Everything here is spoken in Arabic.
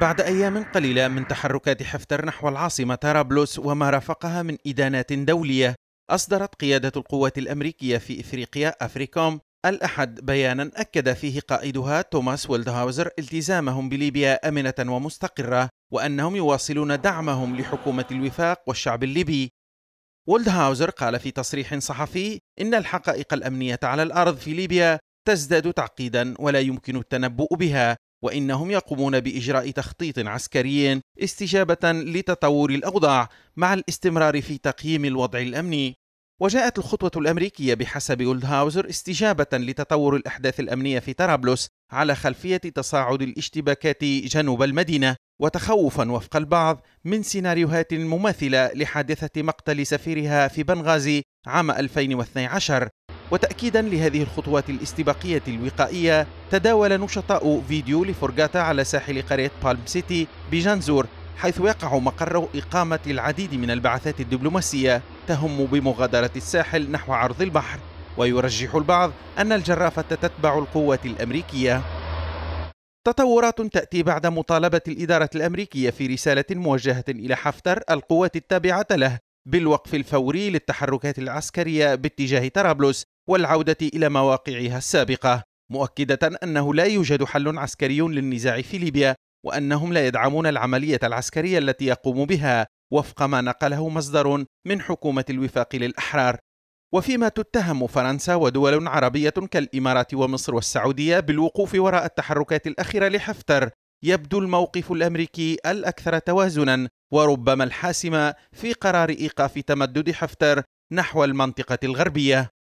بعد أيام قليلة من تحركات حفتر نحو العاصمة طرابلس وما رافقها من إدانات دولية أصدرت قيادة القوات الأمريكية في إفريقيا أفريكوم الأحد بيانا أكد فيه قائدها توماس ويلدهاوزر التزامهم بليبيا أمنة ومستقرة وأنهم يواصلون دعمهم لحكومة الوفاق والشعب الليبي ويلدهاوزر قال في تصريح صحفي إن الحقائق الأمنية على الأرض في ليبيا تزداد تعقيدا ولا يمكن التنبؤ بها وانهم يقومون باجراء تخطيط عسكري استجابه لتطور الاوضاع مع الاستمرار في تقييم الوضع الامني وجاءت الخطوة الأمريكية بحسب أولدهاوزر استجابة لتطور الأحداث الأمنية في طرابلس على خلفية تصاعد الاشتباكات جنوب المدينة وتخوفا وفق البعض من سيناريوهات مماثلة لحادثة مقتل سفيرها في بنغازي عام 2012 وتأكيدا لهذه الخطوات الاستباقية الوقائية تداول نشطاء فيديو لفورغاتا على ساحل قرية بالم سيتي بجنزور حيث يقع مقر إقامة العديد من البعثات الدبلوماسية تهم بمغادرة الساحل نحو عرض البحر ويرجح البعض أن الجرافة تتبع القوات الأمريكية تطورات تأتي بعد مطالبة الإدارة الأمريكية في رسالة موجهة إلى حفتر القوات التابعة له بالوقف الفوري للتحركات العسكرية باتجاه طرابلس والعودة إلى مواقعها السابقة مؤكدة أنه لا يوجد حل عسكري للنزاع في ليبيا وأنهم لا يدعمون العملية العسكرية التي يقوم بها وفق ما نقله مصدر من حكومة الوفاق للأحرار وفيما تتهم فرنسا ودول عربية كالإمارات ومصر والسعودية بالوقوف وراء التحركات الأخيرة لحفتر يبدو الموقف الأمريكي الأكثر توازنا وربما الحاسم في قرار إيقاف تمدد حفتر نحو المنطقة الغربية